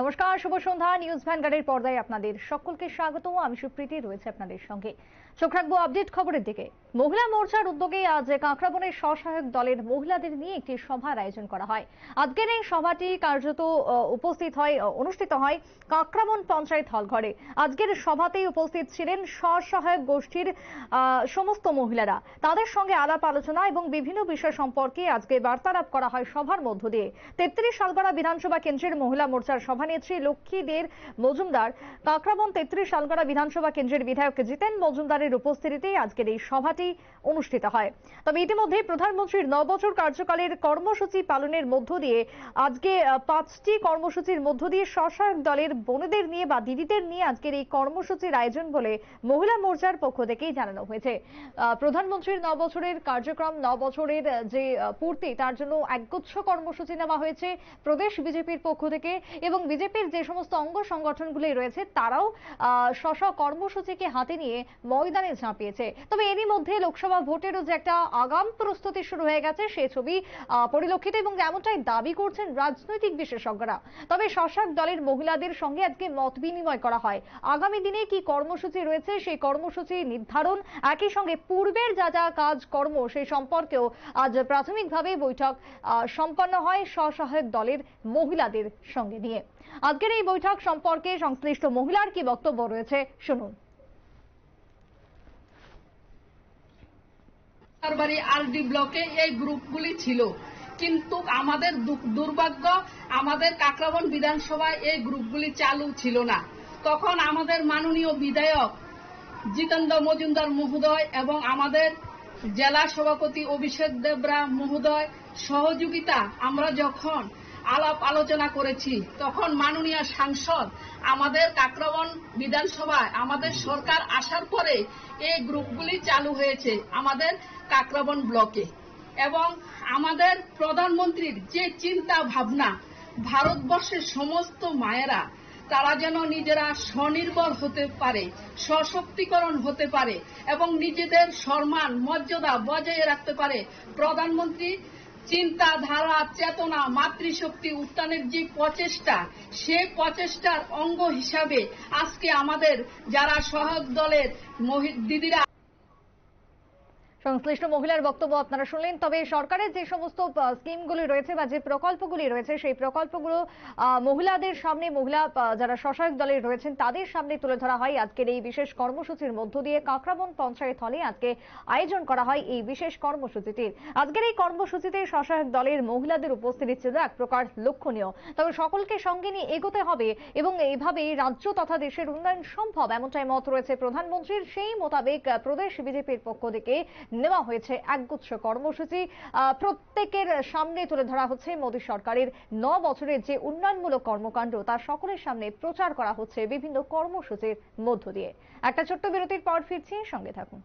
নমস্কার শুভ সন্ধ্যা নিউজ ভ্যানগার্ডের পর্দায় আপনাদের সকলকে স্বাগত আমি সুপ্রীতি রয়েছে আপনাদের সঙ্গে চোখ রাখবো আপডেট খবরের দিকে মহিলা মোর্চার উদ্যোগে আজ কাঁকড়াবনের স্বসহায়ক দলের মহিলাদের নিয়ে একটি সভার আয়োজন করা হয় আজকের এই সভাটি কার্যত উপস্থিত হয় অনুষ্ঠিত হয় কাঁকড়াবন পঞ্চায়েত হল ঘরে আজকের সভাতেই উপস্থিত ছিলেন স্বসহায়ক গোষ্ঠীর সমস্ত মহিলারা তাদের সঙ্গে আলাপ আলোচনা এবং বিভিন্ন বিষয় সম্পর্কে আজকে বার্তালাপ করা হয় সভার মধ্য দিয়ে তেত্রিশ সালগড়া বিধানসভা কেন্দ্রের মহিলা মোর্চার সভা সভানেত্রী লক্ষ্মী দের মজুমদার কাকরাবন তেত্রিশ শালগড়া বিধানসভা কেন্দ্রের বিধায়ক জিতেন মজুমদারের উপস্থিতিতে আজকের এই সভাটি অনুষ্ঠিত হয় তবে ইতিমধ্যে প্রধানমন্ত্রীর নবছর কার্যকালের কর্মসূচি পালনের মধ্য দিয়ে আজকে পাঁচটি কর্মসূচির মধ্য দিয়ে স্বশায়ক দলের বোনদের নিয়ে বা দিদিদের নিয়ে আজকের এই কর্মসূচির আয়োজন বলে মহিলা মোর্চার পক্ষ থেকেই জানানো হয়েছে প্রধানমন্ত্রীর নবছরের কার্যক্রম নবছরের যে পূর্তি তার জন্য একগুচ্ছ কর্মসূচি নেওয়া হয়েছে প্রদেশ বিজেপির পক্ষ থেকে এবং বিজেপির যে সমস্ত অঙ্গ সংগঠনগুলি রয়েছে তারাও স্ব কর্মসূচিকে হাতে নিয়ে ময়দানে ঝাঁপিয়েছে তবে এরই মধ্যে লোকসভা ভোটেরও যে একটা আগাম প্রস্তুতি শুরু হয়ে গেছে সে ছবি পরিলক্ষিত এবং এমনটাই দাবি করছেন রাজনৈতিক বিশেষজ্ঞরা তবে শাসক দলের মহিলাদের সঙ্গে আজকে মত বিনিময় করা হয় আগামী দিনে কি কর্মসূচি রয়েছে সেই কর্মসূচি নির্ধারণ একই সঙ্গে পূর্বের যা যা কাজ কর্ম সেই সম্পর্কেও আজ প্রাথমিকভাবে বৈঠক সম্পন্ন হয় স্বসহায়ক দলের মহিলাদের সঙ্গে নিয়ে আজকের এই বৈঠক সম্পর্কে সংশ্লিষ্ট মহিলার কি বক্তব্য রয়েছে শুনুন কারবারি আরডি ব্লকে এই গ্রুপগুলি ছিল কিন্তু আমাদের দুর্ভাগ্য আমাদের কাকরাবন বিধানসভায় এই গ্রুপগুলি চালু ছিল না তখন আমাদের মাননীয় বিধায়ক জিতেন্দ্র মজুমদার মহোদয় এবং আমাদের জেলা সভাপতি অভিষেক দেবরা মহোদয় সহযোগিতা আমরা যখন আলাপ আলোচনা করেছি তখন মাননীয় সাংসদ আমাদের কাকরবন বিধানসভায় আমাদের সরকার আসার পরে এই গ্রুপগুলি চালু হয়েছে আমাদের কাকরাবন ব্লকে এবং আমাদের প্রধানমন্ত্রীর যে চিন্তা ভাবনা ভারতবর্ষের সমস্ত মায়েরা তারা যেন নিজেরা স্বনির্ভর হতে পারে সশক্তিকরণ হতে পারে এবং নিজেদের সম্মান মর্যাদা বজায় রাখতে পারে প্রধানমন্ত্রী চিন্তাধারা চেতনা মাতৃশক্তি উত্থানের যে প্রচেষ্টা সে প্রচেষ্টার অঙ্গ হিসাবে আজকে আমাদের যারা সহায়ক দলের দিদিরা সংশ্লিষ্ট মহিলার বক্তব্য আপনারা শুনলেন তবে সরকারের যে সমস্ত স্কিমগুলি রয়েছে বা যে প্রকল্পগুলি রয়েছে সেই প্রকল্পগুলো মহিলাদের সামনে মহিলা যারা সহায়ক দলে রয়েছেন তাদের সামনে তুলে ধরা হয় আজকের এই বিশেষ কর্মসূচির মধ্য দিয়ে কাকরাবন পঞ্চায়েত হলে আজকে আয়োজন করা হয় এই বিশেষ কর্মসূচিটির আজকের এই কর্মসূচিতে সহায়ক দলের মহিলাদের উপস্থিতি ছিল এক প্রকার লক্ষণীয় তবে সকলকে সঙ্গে নিয়ে এগোতে হবে এবং এইভাবেই রাজ্য তথা দেশের উন্নয়ন সম্ভব এমনটাই মত রয়েছে প্রধানমন্ত্রীর সেই মোতাবেক প্রদেশ বিজেপির পক্ষ থেকে নেওয়া হয়েছে একগুচ্ছ কর্মসূচি প্রত্যেকের সামনে তুলে ধরা হচ্ছে মোদী সরকারের ন বছরের যে উন্নয়নমূলক কর্মকাণ্ড তা সকলের সামনে প্রচার করা হচ্ছে বিভিন্ন কর্মসূচির মধ্য দিয়ে একটা ছোট্ট বিরতির পর ফিরছি সঙ্গে থাকুন